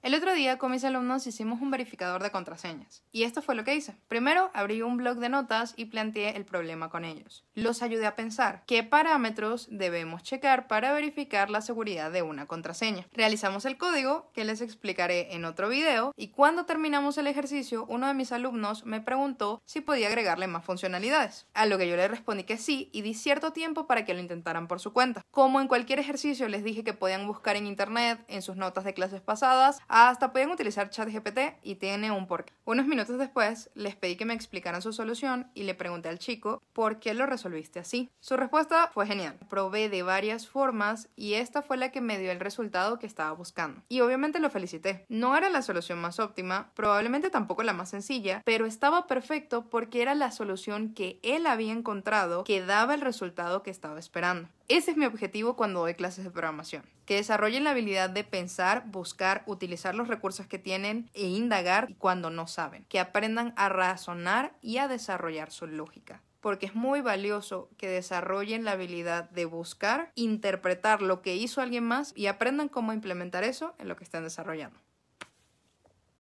El otro día con mis alumnos hicimos un verificador de contraseñas. Y esto fue lo que hice. Primero abrí un blog de notas y planteé el problema con ellos. Los ayudé a pensar qué parámetros debemos checar para verificar la seguridad de una contraseña. Realizamos el código que les explicaré en otro video y cuando terminamos el ejercicio uno de mis alumnos me preguntó si podía agregarle más funcionalidades. A lo que yo le respondí que sí y di cierto tiempo para que lo intentaran por su cuenta. Como en cualquier ejercicio les dije que podían buscar en internet, en sus notas de clases pasadas, hasta pueden utilizar ChatGPT y tiene un porqué. Unos minutos después, les pedí que me explicaran su solución y le pregunté al chico por qué lo resolviste así. Su respuesta fue genial. Probé de varias formas y esta fue la que me dio el resultado que estaba buscando. Y obviamente lo felicité. No era la solución más óptima, probablemente tampoco la más sencilla, pero estaba perfecto porque era la solución que él había encontrado que daba el resultado que estaba esperando. Ese es mi objetivo cuando doy clases de programación. Que desarrollen la habilidad de pensar, buscar, utilizar los recursos que tienen e indagar cuando no saben. Que aprendan a razonar y a desarrollar su lógica porque es muy valioso que desarrollen la habilidad de buscar, interpretar lo que hizo alguien más y aprendan cómo implementar eso en lo que están desarrollando.